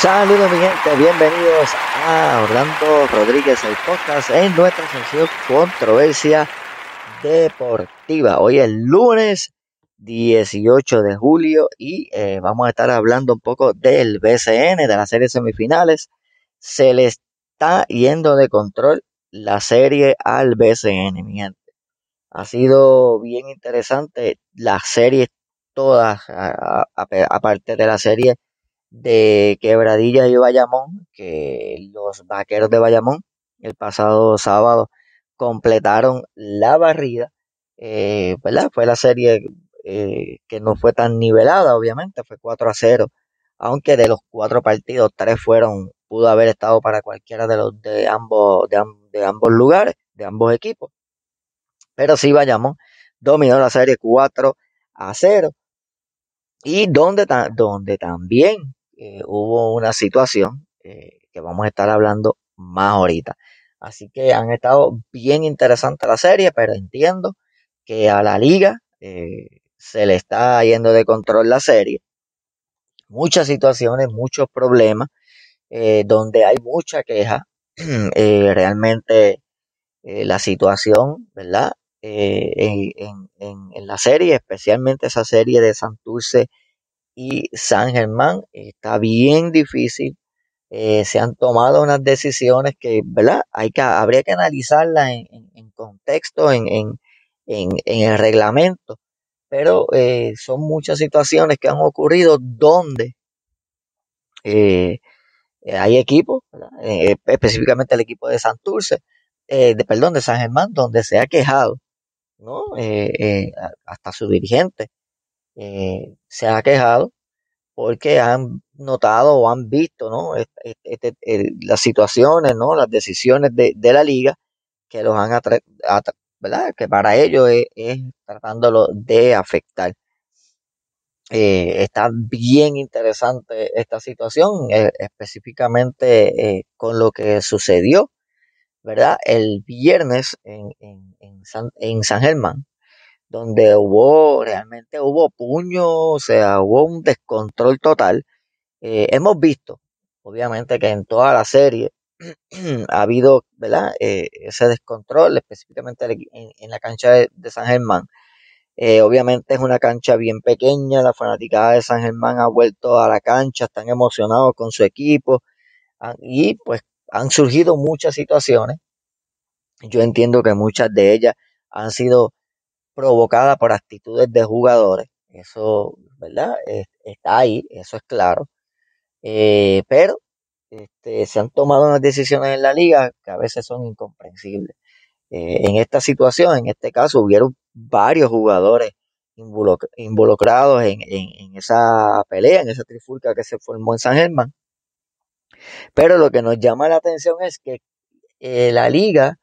Saludos mi gente, bienvenidos a Orlando Rodríguez, el podcast en nuestra sección Controversia Deportiva. Hoy es lunes 18 de julio y eh, vamos a estar hablando un poco del BCN, de las series semifinales. Se le está yendo de control la serie al BCN, mi gente. Ha sido bien interesante las series todas, aparte de la serie de Quebradilla y Bayamón, que los vaqueros de Bayamón el pasado sábado completaron la barrida, eh, ¿verdad? Fue la serie eh, que no fue tan nivelada, obviamente, fue 4 a 0, aunque de los cuatro partidos, tres fueron, pudo haber estado para cualquiera de los de ambos, de, ambos lugares, de ambos equipos. Pero sí, Bayamón dominó la serie 4 a 0. Y donde, donde también eh, hubo una situación eh, que vamos a estar hablando más ahorita. Así que han estado bien interesantes la serie, pero entiendo que a la liga eh, se le está yendo de control la serie. Muchas situaciones, muchos problemas, donde hay mucha queja. realmente la situación, ¿verdad? En, en, la serie, especialmente esa serie de Santurce y San Germán. Está bien difícil. Eh, se han tomado unas decisiones que, ¿verdad? Hay que, habría que analizarlas en, contexto, en, el reglamento. Pero eh, son muchas situaciones que han ocurrido donde eh, hay equipos, específicamente el equipo de Santurce, de, perdón, de San Germán, donde se ha quejado, ¿no? hasta su dirigente, eh, se ha quejado porque han notado o han visto ¿no? E-, e-, este, las situaciones, ¿no? las decisiones de, la liga que los han ¿verdad? que para ellos es, tratándolo de afectar. Eh, está bien interesante esta situación, eh, específicamente con lo que sucedió, ¿verdad? El viernes en, en, en, San, en San Germán, donde hubo, realmente hubo puños, o sea, hubo un descontrol total. Eh, hemos visto, obviamente, que en toda la serie ha habido, ¿verdad? Eh, ese descontrol, específicamente en, la cancha de, San Germán. Eh, obviamente es una cancha bien pequeña, la fanaticada de San Germán ha vuelto a la cancha, están emocionados con su equipo y pues han surgido muchas situaciones. Yo entiendo que muchas de ellas han sido provocada por actitudes de jugadores. Eso, ¿verdad? está ahí, eso es claro. Eh, pero este, se han tomado unas decisiones en la liga que a veces son incomprensibles. Eh, en esta situación, en este caso, hubieron varios jugadores involucrados en, esa pelea, en esa trifulca que se formó en San Germán. Pero lo que nos llama la atención es que eh, la liga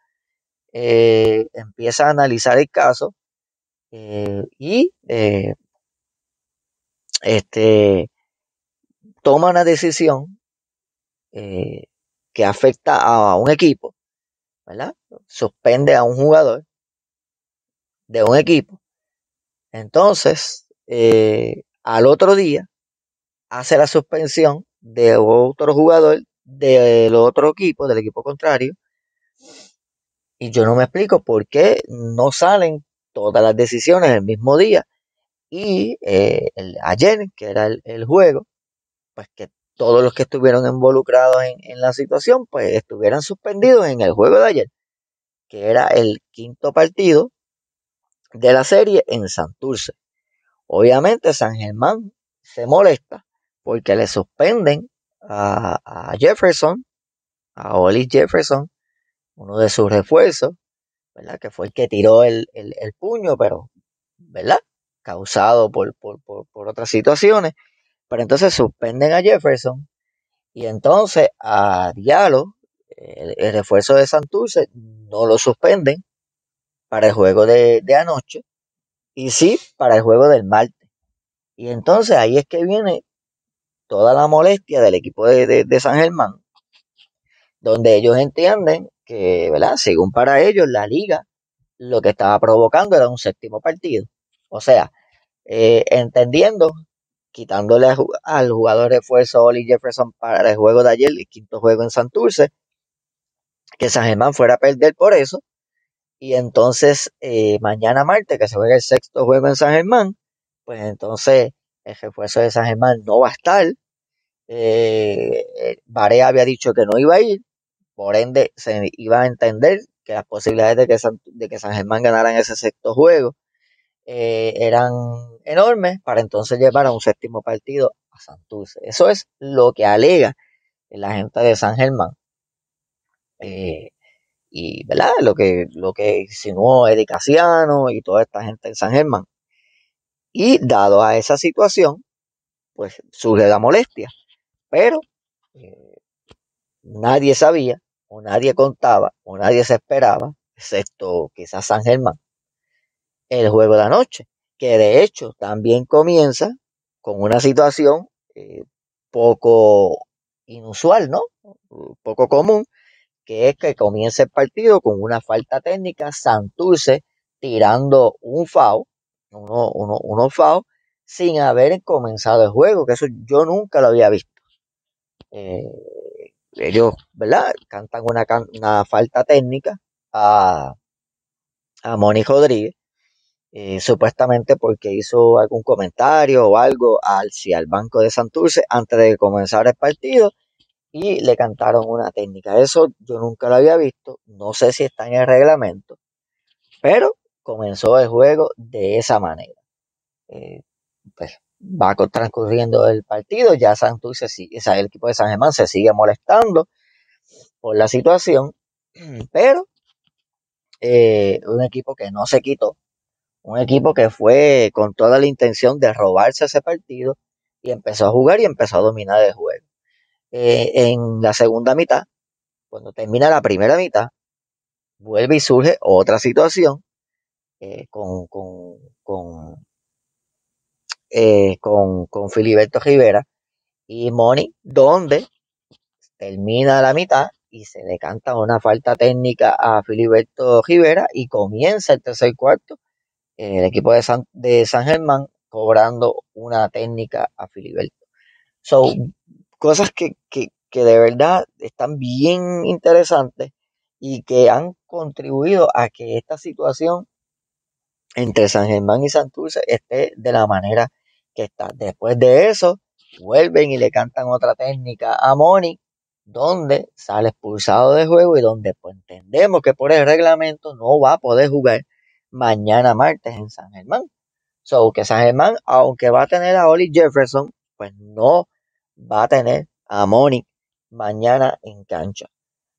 empieza a analizar el caso eh, y eh, este, toma una decisión eh, que afecta a un equipo, ¿verdad? Suspende a un jugador de un equipo. Entonces, al otro día, hace la suspensión de otro jugador del otro equipo, del equipo contrario. Y yo no me explico por qué no salen todas las decisiones el mismo día. Y eh, ayer, que era el, juego, pues que todos los que estuvieron involucrados en, la situación, pues estuvieran suspendidos en el juego de ayer, que era el quinto partido de la serie en Santurce. Obviamente San Germán se molesta porque le suspenden a, a Jefferson, a Oli Jefferson, uno de sus refuerzos, ¿verdad? Que fue el que tiró el, puño, pero, ¿verdad? Causado por, otras situaciones. Pero entonces suspenden a Jefferson y entonces a Diallo, el, refuerzo de Santurce, no lo suspenden para el juego de, anoche y sí para el juego del martes. Y entonces ahí es que viene toda la molestia del equipo de, de San Germán, donde ellos entienden que, ¿verdad? Según para ellos, la liga lo que estaba provocando era un séptimo partido. O sea, eh, entendiendo, quitándole al jugador de esfuerzo Oli Jefferson para el juego de ayer, el quinto juego en Santurce, que San Germán fuera a perder por eso. Y entonces, eh, mañana martes, que se juega el sexto juego en San Germán, pues entonces el refuerzo de San Germán no va a estar. Eh, eh Barea había dicho que no iba a ir. Por ende, se iba a entender que las posibilidades de que San, de que San Germán ganara en ese sexto juego eh, eran enormes para entonces llevar a un séptimo partido a Santurce. Eso es lo que alega la gente de San Germán. Eh, y ¿verdad? lo que lo que insinuó Eric y toda esta gente en San Germán. Y dado a esa situación, pues surge la molestia. Pero eh, nadie sabía o nadie contaba o nadie se esperaba, excepto quizás San Germán, el juego de la noche, que de hecho también comienza con una situación eh, poco inusual, ¿no? Poco común, que es que comienza el partido con una falta técnica, Santurce tirando un FAO, uno, uno, uno FAO, sin haber comenzado el juego, que eso yo nunca lo había visto. Eh, ellos, ¿verdad? Cantan una, falta técnica a, a Moni Rodríguez, eh, supuestamente porque hizo algún comentario o algo al, si al banco de Santurce antes de comenzar el partido y le cantaron una técnica. Eso yo nunca lo había visto, no sé si está en el reglamento, pero comenzó el juego de esa manera. Eh, pues, va transcurriendo el partido, ya el equipo de San Germán se sigue molestando por la situación, pero eh, un equipo que no se quitó, un equipo que fue con toda la intención de robarse ese partido y empezó a jugar y empezó a dominar el juego. Eh, en la segunda mitad, cuando termina la primera mitad, vuelve y surge otra situación eh, con, con, con eh, con, Filiberto Rivera y Moni, donde termina la mitad y se le canta una falta técnica a Filiberto Rivera y comienza el tercer cuarto. El equipo de San, de San Germán cobrando una técnica a Filiberto. Son cosas que, que, de verdad están bien interesantes y que han contribuido a que esta situación entre San Germán y Santurce esté de la manera que está. Después de eso, vuelven y le cantan otra técnica a Moni, donde sale expulsado de juego y donde pues, entendemos que por el reglamento no va a poder jugar mañana martes en San Germán. So que San Germán, aunque va a tener a Oli Jefferson, pues no va a tener a Moni mañana en cancha.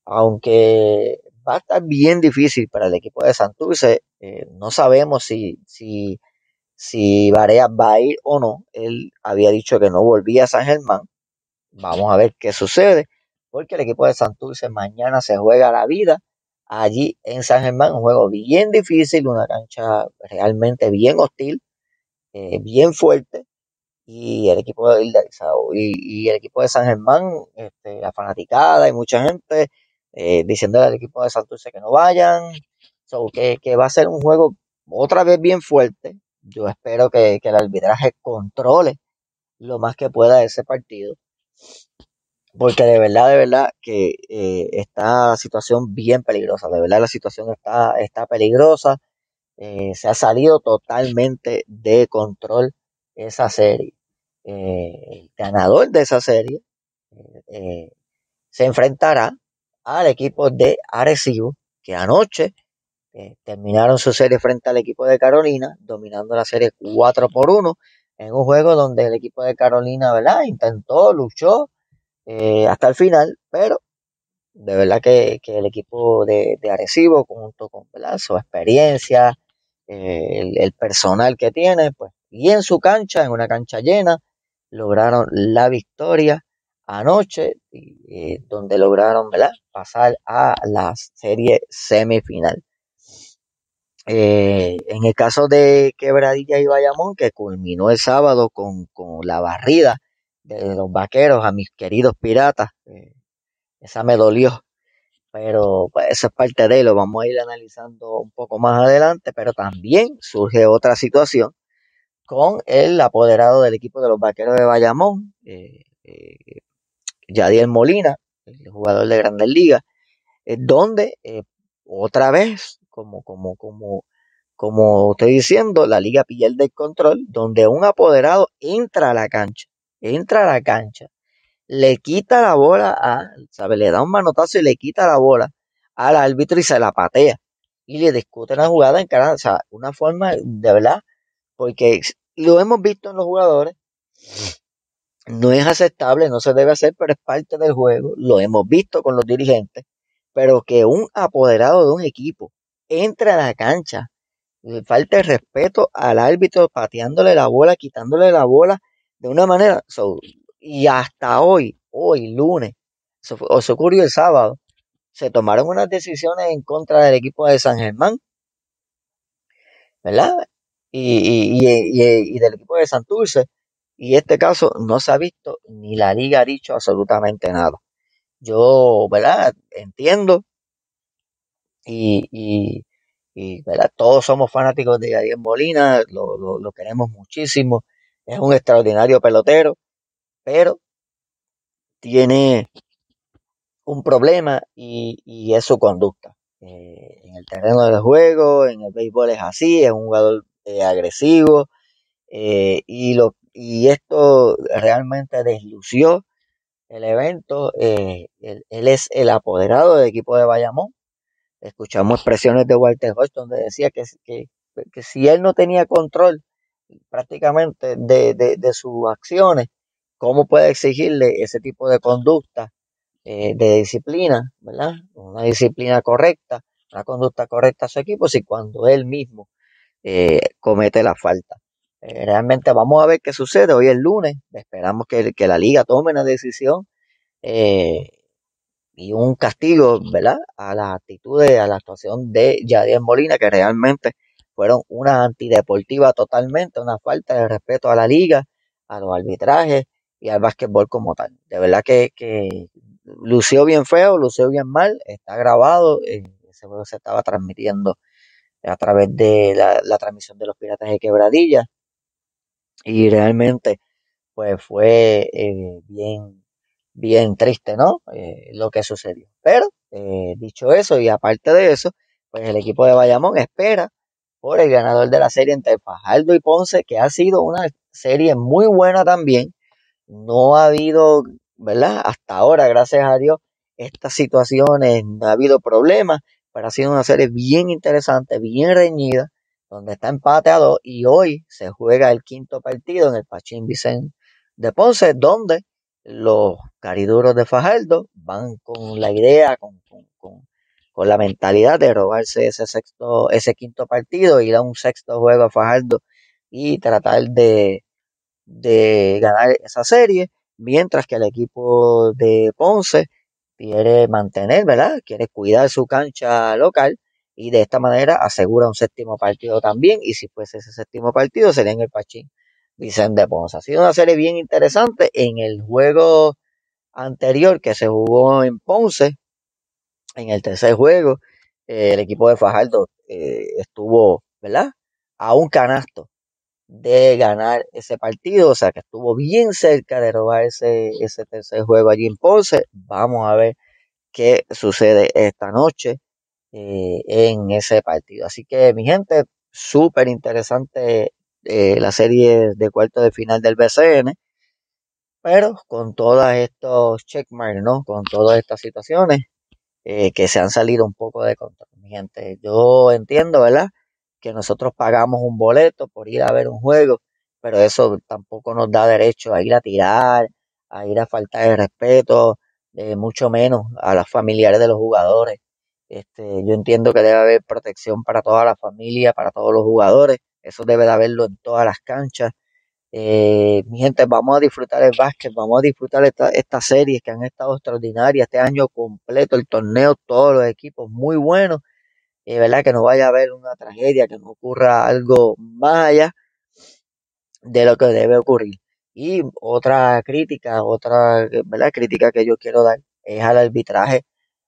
Aunque va a estar bien difícil para el equipo de Santurce, eh, no sabemos si, si si Varea va a ir o no. Él había dicho que no volvía a San Germán. Vamos a ver qué sucede, porque el equipo de Santurce mañana se juega la vida allí en San Germán. Un juego bien difícil, una cancha realmente bien hostil, eh, bien fuerte. Y el equipo de, y, el equipo de San Germán, la este, fanaticada y mucha gente eh, diciendo al equipo de Santurce que no vayan. que va a ser un juego otra vez bien fuerte, yo espero que, el arbitraje controle lo más que pueda ese partido. Porque de verdad, de verdad que eh, está situación bien peligrosa. De verdad la situación está, está peligrosa. Eh, se ha salido totalmente de control esa serie. Eh, el ganador de esa serie se enfrentará al equipo de Arecibo que anoche eh, terminaron su serie frente al equipo de Carolina, dominando la serie 4 por 1, en un juego donde el equipo de Carolina, ¿verdad? Intentó, luchó eh, hasta el final, pero de verdad que, el equipo de, de Arecibo, junto con ¿verdad? su experiencia, eh, el, personal que tiene, pues, y en su cancha, en una cancha llena, lograron la victoria anoche, donde lograron ¿verdad? pasar a la serie semifinal. Eh, en el caso de Quebradilla y Bayamón, que culminó el sábado con, la barrida de los vaqueros a mis queridos piratas, eh, esa me dolió, pero esa pues, es parte de lo vamos a ir analizando un poco más adelante, pero también surge otra situación con el apoderado del equipo de los vaqueros de Bayamón, eh, eh Yadiel Molina, el jugador de Grandes Ligas, donde otra vez como, como, como, como estoy diciendo, la liga pilla el control, donde un apoderado entra a la cancha, entra a la cancha, le quita la bola a, ¿sabe? Le da un manotazo y le quita la bola al árbitro y se la patea. Y le discute la jugada en cara, o sea, una forma de verdad, porque lo hemos visto en los jugadores, no es aceptable, no se debe hacer, pero es parte del juego, lo hemos visto con los dirigentes, pero que un apoderado de un equipo entra a la cancha. Le falta el respeto al árbitro pateándole la bola, quitándole la bola de una manera. y hasta hoy, hoy lunes, o se ocurrió el sábado, se tomaron unas decisiones en contra del equipo de San Germán. ¿Verdad? Y, y, y, del equipo de Santurce. Y este caso no se ha visto ni la liga ha dicho absolutamente nada. Yo, ¿verdad? Entiendo y, y, y ¿verdad? todos somos fanáticos de Yadier Molina, lo, queremos muchísimo, es un extraordinario pelotero, pero tiene un problema y, es su conducta. Eh, en el terreno del juego, en el béisbol es así, es un jugador eh, agresivo eh, y, lo, y esto realmente deslució el evento. Él, él, es el apoderado del equipo de Bayamón Escuchamos expresiones de Walter Hoyt donde decía que, que, que si él no tenía control prácticamente de, sus acciones, ¿cómo puede exigirle ese tipo de conducta eh, de disciplina, ¿verdad? Una disciplina correcta, una conducta correcta a su equipo, si cuando él mismo eh, comete la falta. Eh, realmente vamos a ver qué sucede. Hoy el lunes, esperamos que, que la liga tome una decisión eh, y un castigo, ¿verdad? A las actitudes, a la actuación de Yadier Molina, que realmente fueron una antideportiva totalmente, una falta de respeto a la liga, a los arbitrajes y al básquetbol como tal. De verdad que, que lució bien feo, lució bien mal, está grabado, eh, ese juego se estaba transmitiendo a través de la, transmisión de los Piratas de Quebradilla y realmente pues fue eh, bien bien triste, ¿no? Eh, lo que sucedió. Pero, eh, dicho eso, y aparte de eso, pues el equipo de Bayamón espera por el ganador de la serie entre Fajardo y Ponce, que ha sido una serie muy buena también. No ha habido, ¿verdad? Hasta ahora, gracias a Dios, estas situaciones, no ha habido problemas, pero ha sido una serie bien interesante, bien reñida, donde está empateado y hoy se juega el quinto partido en el Pachín Vicente de Ponce, donde los cariduros de Fajardo van con la idea, con, la mentalidad de robarse ese sexto, ese quinto partido, ir a un sexto juego a Fajardo y tratar de, de ganar esa serie, mientras que el equipo de Ponce quiere mantener, ¿verdad? Quiere cuidar su cancha local y de esta manera asegura un séptimo partido también y si fuese ese séptimo partido sería en el Pachín Vicente Ponce. Pues, ha sido una serie bien interesante. En el juego anterior que se jugó en Ponce, en el tercer juego, eh, el equipo de Fajardo eh, estuvo, ¿verdad? A un canasto de ganar ese partido, o sea que estuvo bien cerca de robar ese, ese tercer juego allí en Ponce. Vamos a ver qué sucede esta noche eh, en ese partido. Así que mi gente, súper interesante eh, la serie de cuarto de final del BCN, pero con todos estos checkmarks, ¿no? Con todas estas situaciones eh, que se han salido un poco de control. Mi gente, yo entiendo, ¿verdad? Que nosotros pagamos un boleto por ir a ver un juego, pero eso tampoco nos da derecho a ir a tirar, a ir a faltar el respeto, eh, mucho menos a las familiares de los jugadores. Este, yo entiendo que debe haber protección para toda la familia, para todos los jugadores, eso debe de haberlo en todas las canchas. Eh, mi gente, vamos a disfrutar el básquet, vamos a disfrutar estas esta series que han estado extraordinarias este año completo, el torneo, todos los equipos muy buenos. es eh, ¿Verdad? Que no vaya a haber una tragedia, que no ocurra algo más allá de lo que debe ocurrir. Y otra crítica, otra ¿verdad? crítica que yo quiero dar es al arbitraje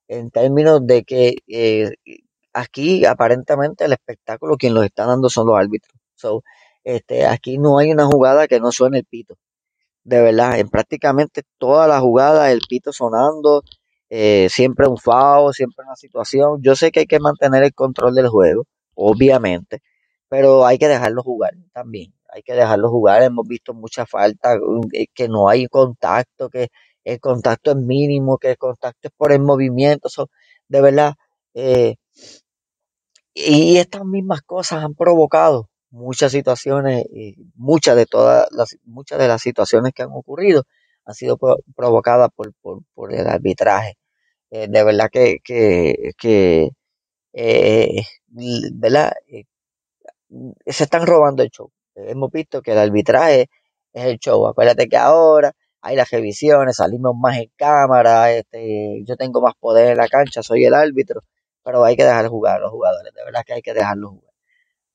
en términos de que eh, Aquí aparentemente el espectáculo quien los está dando son los árbitros. este, aquí no hay una jugada que no suene el pito. De verdad, en prácticamente todas las jugadas el pito sonando, eh, siempre un FAO, siempre una situación. Yo sé que hay que mantener el control del juego, obviamente, pero hay que dejarlo jugar también. Hay que dejarlo jugar. Hemos visto mucha falta, eh, que no hay contacto, que el contacto es mínimo, que el contacto es por el movimiento. de verdad, eh, y estas mismas cosas han provocado muchas situaciones, y muchas de todas las, muchas de las situaciones que han ocurrido han sido provocadas por, el arbitraje. Eh, de verdad que, que, eh, eh, se están robando el show. Hemos visto que el arbitraje es el show. Acuérdate que ahora hay las revisiones, salimos más en cámara, este, yo tengo más poder en la cancha, soy el árbitro pero hay que dejar jugar a los jugadores, de verdad que hay que dejarlos jugar.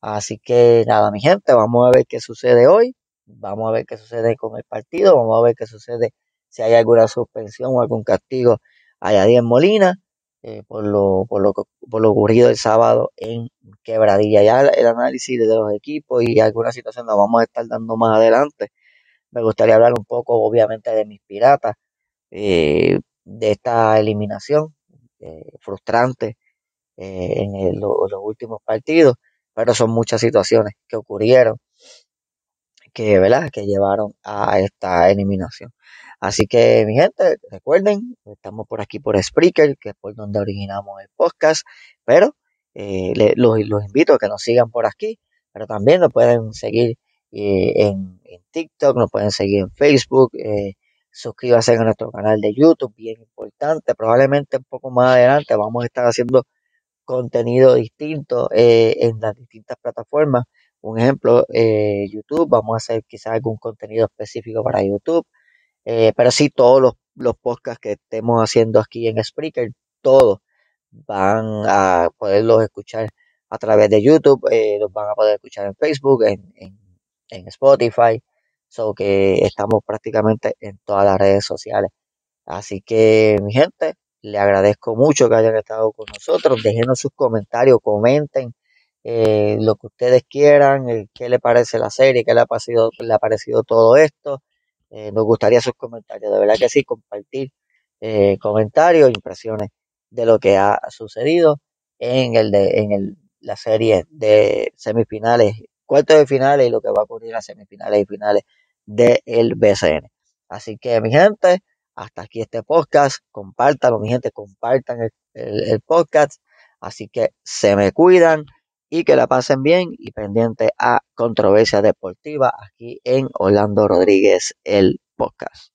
Así que nada, mi gente, vamos a ver qué sucede hoy, vamos a ver qué sucede con el partido, vamos a ver qué sucede si hay alguna suspensión o algún castigo allá en Molina eh, por, lo, por, lo, por lo ocurrido el sábado en Quebradilla. Ya el análisis de los equipos y alguna situación la vamos a estar dando más adelante. Me gustaría hablar un poco, obviamente, de mis piratas, eh, de esta eliminación eh, frustrante eh, en los últimos partidos, pero son muchas situaciones que ocurrieron que, ¿verdad? que llevaron a esta eliminación. Así que, mi gente, recuerden, estamos por aquí por Spreaker, que es por donde originamos el podcast, pero eh, los, invito a que nos sigan por aquí, pero también nos pueden seguir eh, en, TikTok, nos pueden seguir en Facebook, suscríbanse a nuestro canal de YouTube, bien importante, probablemente un poco más adelante vamos a estar haciendo contenido distinto eh, en las distintas plataformas. Un ejemplo, eh, YouTube, vamos a hacer quizás algún contenido específico para YouTube, eh, pero sí todos los, podcasts que estemos haciendo aquí en Spreaker, todos van a poderlos escuchar a través de YouTube, los van a poder escuchar en Facebook, en, en, en Spotify, so que estamos prácticamente en todas las redes sociales. Así que, mi gente, le agradezco mucho que hayan estado con nosotros. Déjenos sus comentarios, comenten eh, lo que ustedes quieran, qué le parece la serie, qué le ha parecido, le ha parecido todo esto. Eh, nos gustaría sus comentarios, de verdad que sí, compartir eh, comentarios, impresiones de lo que ha sucedido en el de, en el, la serie de semifinales, cuartos de finales y lo que va a ocurrir en las semifinales y finales del el BCN. Así que mi gente, hasta aquí este podcast. Compartanlo, mi gente, compartan el podcast. Así que se me cuidan y que la pasen bien y pendiente a Controversia Deportiva aquí en Orlando Rodríguez, el podcast.